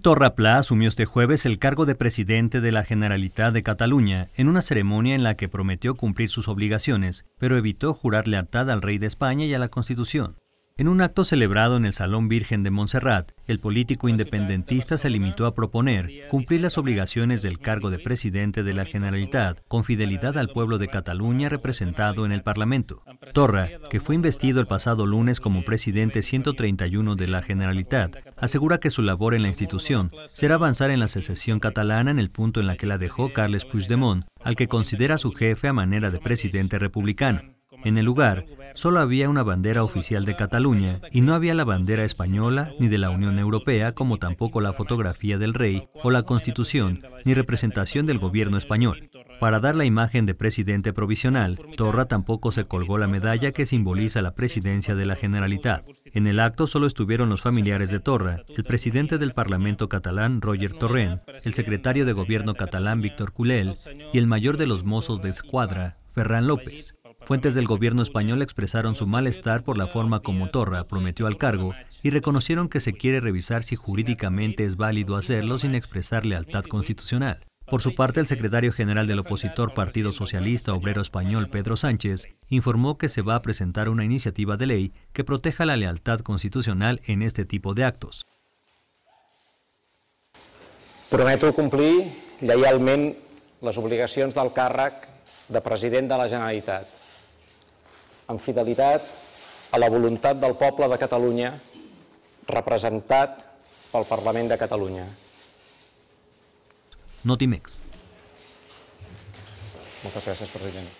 Torra Pla asumió este jueves el cargo de presidente de la Generalitat de Cataluña en una ceremonia en la que prometió cumplir sus obligaciones, pero evitó jurar lealtad al rey de España y a la Constitución. En un acto celebrado en el Salón Virgen de Montserrat, el político independentista se limitó a proponer cumplir las obligaciones del cargo de presidente de la Generalitat con fidelidad al pueblo de Cataluña representado en el Parlamento. Torra, que fue investido el pasado lunes como presidente 131 de la Generalitat, asegura que su labor en la institución será avanzar en la secesión catalana en el punto en la que la dejó Carles Puigdemont, al que considera su jefe a manera de presidente republicano. En el lugar, solo había una bandera oficial de Cataluña y no había la bandera española ni de la Unión Europea, como tampoco la fotografía del rey o la constitución, ni representación del gobierno español. Para dar la imagen de presidente provisional, Torra tampoco se colgó la medalla que simboliza la presidencia de la Generalitat. En el acto solo estuvieron los familiares de Torra, el presidente del Parlamento catalán, Roger Torrent, el secretario de Gobierno catalán, Víctor Culel, y el mayor de los mozos de escuadra, Ferran López. Fuentes del gobierno español expresaron su malestar por la forma como Torra prometió al cargo y reconocieron que se quiere revisar si jurídicamente es válido hacerlo sin expresar lealtad constitucional. Por su parte, el secretario general del opositor Partido Socialista Obrero Español, Pedro Sánchez, informó que se va a presentar una iniciativa de ley que proteja la lealtad constitucional en este tipo de actos. Prometo cumplir lealmente las obligaciones del càrrec de president de la Generalitat, en fidelidad a la voluntad del pueblo de Cataluña representat pel Parlament de Cataluña. Notimex. Muchas gracias por su